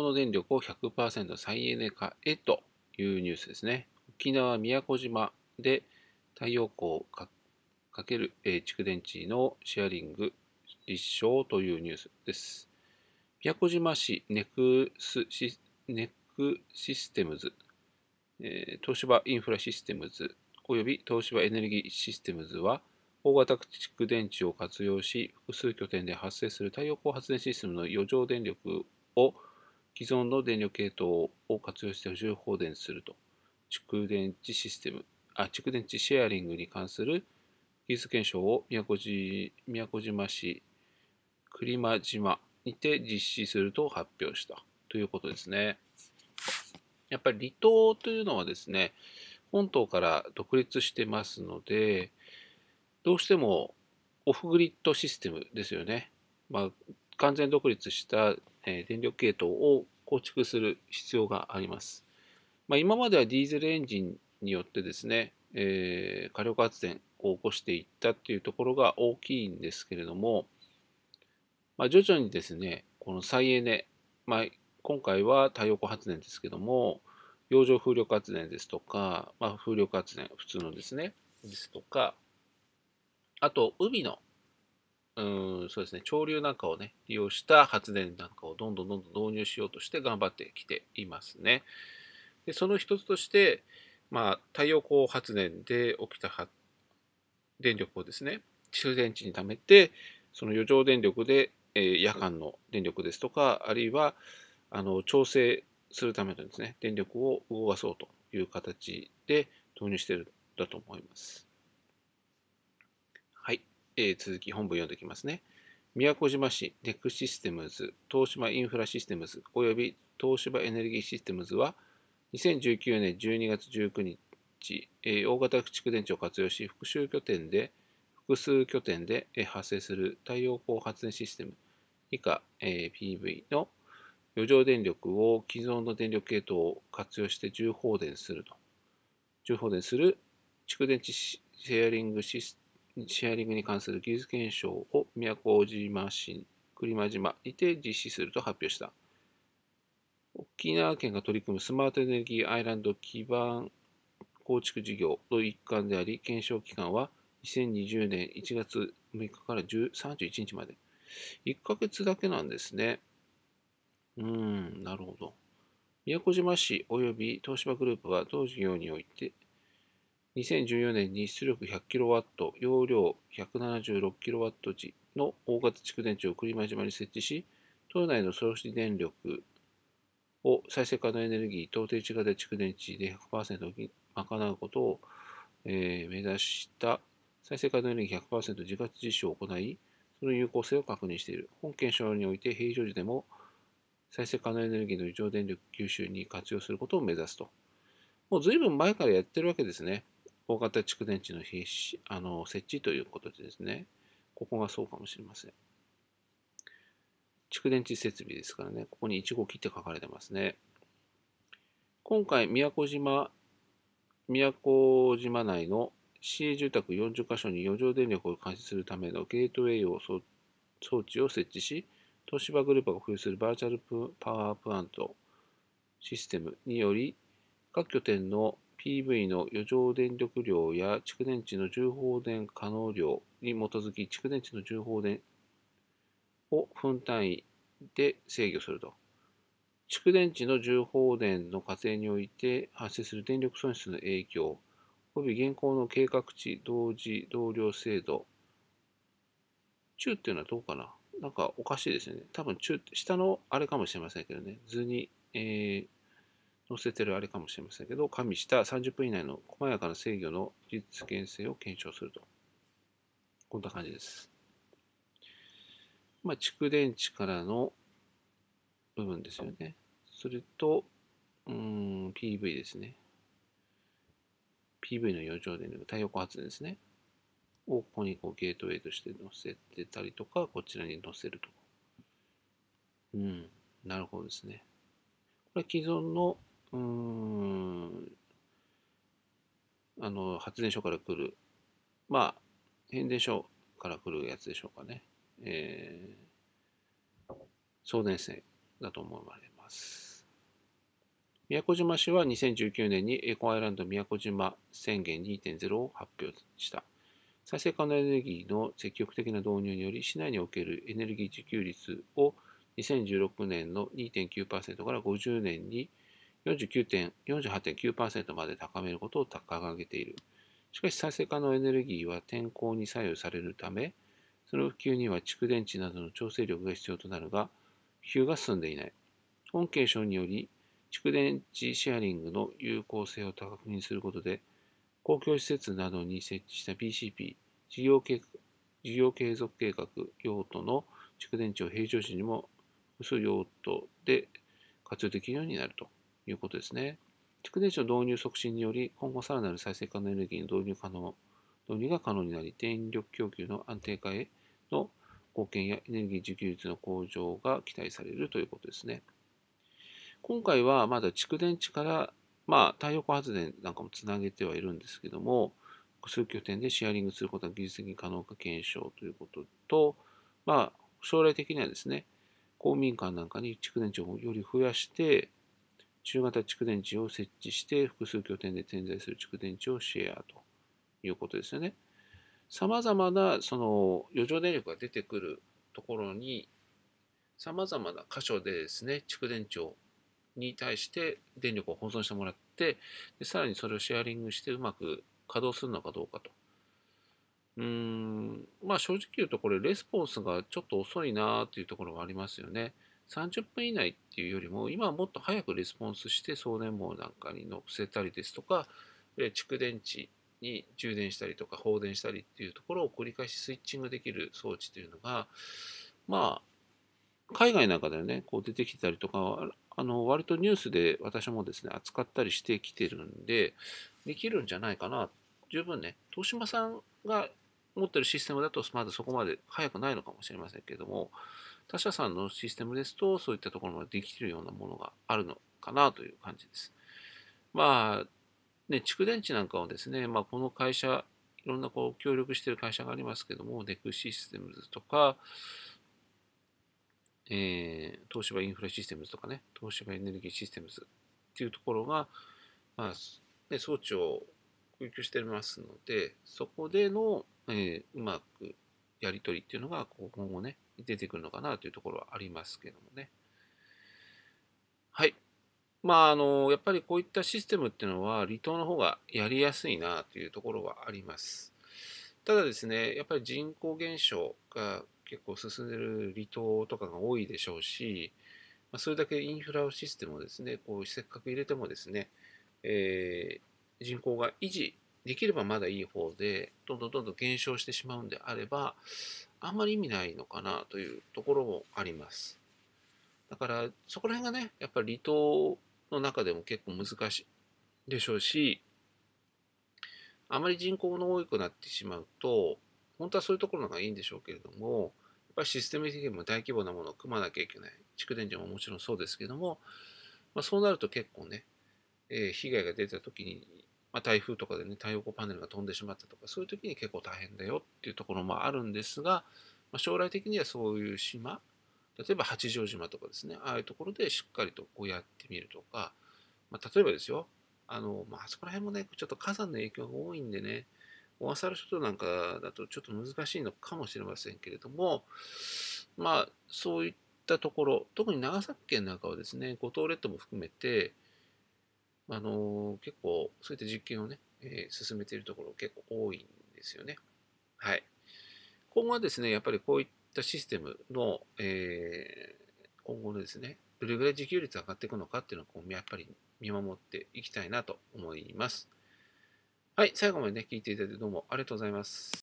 の電力を100%再エネ化へというニュースですね。沖縄・宮古島で太陽光かける、蓄電池のシェアリング立証というニュースです。宮古島市ネクスシネクシステムズ、東芝インフラシステムズおよび東芝エネルギーシステムズは大型蓄電池を活用し複数拠点で発生する太陽光発電システムの余剰電力を既存の電力系統を活用して補充放電すると、蓄電池システム、あ、蓄電池シェアリングに関する技術検証を宮古宮古島市栗間島にて実施すると発表したということですね。やっぱり離島というのはですね、本島から独立してますので、どうしてもオフグリッドシステムですよね。まあ、完全独立したえ電力系統を構築する必要があります。まあ、今まではディーゼルエンジンによってですね、えー、火力発電を起こしていったっていうところが大きいんですけれども、まあ、徐々にですね、この再エネ、まあ、今回は太陽光発電ですけども、洋上風力発電ですとか、まあ、風力発電、普通のですね、ですとか、あと海のうん、そうですね、潮流なんかをね、利用した発電なんかをどんどんどんどん導入しようとして頑張ってきていますね。で、その一つとして、まあ、太陽光発電で起きた電力をですね、蓄電池に貯めて、その余剰電力で、えー、夜間の電力ですとか、あるいは、あの、調整するためのですね、電力を動かそうという形で導入してるんだと思います。えー、続き本文読んできますね。宮古島市、デックシステムズ、東芝インフラシステムズ、および東芝エネルギーシステムズは、2019年12月19日、えー、大型蓄電池を活用し、復習拠点で、複数拠点で、発生する太陽光発電システム、以下、PV の余剰電力を既存の電力系統を活用して重放電すると。重放電する蓄電池シェアリングシスシェアリングに関する技術検証を宮古島市栗間島にて実施すると発表した。沖縄県が取り組むスマートエネルギーアイランド基盤構築事業の一環であり、検証期間は2020年1月6日から31日まで。1ヶ月だけなんですね。うん、なるほど。宮古島市及び東芝グループは同事業において2014年に出力 100kW、容量 176kW 時の大型蓄電池を栗間島に設置し、島内の総資電力を再生可能エネルギー東低地下で蓄電池で100%賄うことを、えー、目指した再生可能エネルギー100%自活実証を行い、その有効性を確認している。本検証において平常時でも再生可能エネルギーの異常電力吸収に活用することを目指すと。もう随分前からやってるわけですね。大型蓄電池の必死あの設置ということでですね、ここがそうかもしれません。蓄電池設備ですからね、ここに1号機って書かれてますね。今回、宮古島、宮古島内の市営住宅40カ所に余剰電力を監視するためのゲートウェイを装置を設置し、東芝グループが保有するバーチャルパワープラントシステムにより、各拠点の PV の余剰電力量や蓄電池の充放電可能量に基づき蓄電池の充放電を分単位で制御すると。蓄電池の充放電の過程において発生する電力損失の影響、及び現行の計画値同時同量制度。中っていうのはどうかななんかおかしいですよね。多分中って下のあれかもしれませんけどね。図に、えー載せてるあれかもしれませんけど、加味した30分以内の細やかな制御の実現性を検証すると。こんな感じです。まあ、蓄電池からの部分ですよね。それと、うん、PV ですね。PV の余剰電力、太陽光発電ですね。をここにこうゲートウェイとして載せてたりとか、こちらに載せると。うん、なるほどですね。これ既存のうん、あの、発電所から来る、まあ、変電所から来るやつでしょうかね。えー、送電線だと思われます。宮古島市は2019年にエコアイランド宮古島宣言2.0を発表した。再生可能エネルギーの積極的な導入により市内におけるエネルギー自給率を2016年の2.9%から50年に49.48.9%まで高めることを掲げている。しかし再生可能エネルギーは天候に左右されるため、その普及には蓄電池などの調整力が必要となるが、普及が進んでいない。本継承により、蓄電池シェアリングの有効性を高くにすることで、公共施設などに設置した BCP、事業計事業継続計画用途の蓄電池を平常時にも複数用途で活用できるようになると。いうことですね。蓄電池の導入促進により、今後さらなる再生可能エネルギーの導入可能、導入が可能になり、電力供給の安定化への貢献やエネルギー自給率の向上が期待されるということですね。今回はまだ蓄電池から、まあ、太陽光発電なんかもつなげてはいるんですけども、複数拠点でシェアリングすることは技術的に可能か検証ということと、まあ、将来的にはですね、公民館なんかに蓄電池をより増やして、中型蓄電池を設置して複数拠点で点在する蓄電池をシェアということですよね。さまざまなその余剰電力が出てくるところにさまざまな箇所でですね蓄電池をに対して電力を保存してもらってでさらにそれをシェアリングしてうまく稼働するのかどうかと。うんまあ正直言うとこれレスポンスがちょっと遅いなというところがありますよね。30分以内っていうよりも、今はもっと早くレスポンスして、送電網なんかに乗せたりですとか、蓄電池に充電したりとか放電したりっていうところを繰り返しスイッチングできる装置というのが、まあ、海外なんかではね、こう出てきたりとか、あの割とニュースで私もですね、扱ったりしてきてるんで、できるんじゃないかな。十分ね、東島さんが持ってるシステムだと、まだそこまで早くないのかもしれませんけども、他社さんのシステムですと、そういったところまでできるようなものがあるのかなという感じです。まあ、ね、蓄電池なんかをですね、まあ、この会社、いろんなこう協力している会社がありますけども、デクシステムズとか、えー、東芝インフラシステムズとかね、東芝エネルギーシステムズっていうところが、まあ、ね、装置を供給してますので、そこでの、えー、うまくやり取りっていうのがこ今後ね、出てくるのかなというところはありますけどもね。はい。まあ、あの、やっぱりこういったシステムっていうのは、離島の方がやりやすいなというところはあります。ただですね、やっぱり人口減少が結構進んでる離島とかが多いでしょうし、まそれだけインフラシステムをですね、こうせっかく入れてもですね、えー、人口が維持できればまだいい方で、どんどんどんどん減少してしまうんであれば、あんまり意味ないのかなというところもあります。だから、そこら辺がね、やっぱり離島の中でも結構難しいでしょうし、あまり人口の多くなってしまうと、本当はそういうところのがいいんでしょうけれども、やっぱりシステム的にも大規模なものを組まなきゃいけない。蓄電池ももちろんそうですけども、まあ、そうなると結構ね、えー、被害が出た時にまあ、台風とかでね、太陽光パネルが飛んでしまったとか、そういう時に結構大変だよっていうところもあるんですが、まあ、将来的にはそういう島、例えば八丈島とかですね、ああいうところでしっかりとこうやってみるとか、まあ、例えばですよ、あの、まあ、そこら辺もね、ちょっと火山の影響が多いんでね、小笠原諸島なんかだとちょっと難しいのかもしれませんけれども、まあ、そういったところ、特に長崎県なんかはですね、五島列島も含めて、あの結構そういった実験をね、えー、進めているところ結構多いんですよね。はい。今後はですね、やっぱりこういったシステムの、えー、今後のですね、どれぐらい自給率上がっていくのかっていうのをこうやっぱり見守っていきたいなと思います。はい、最後までね、聞いていただいてどうもありがとうございます。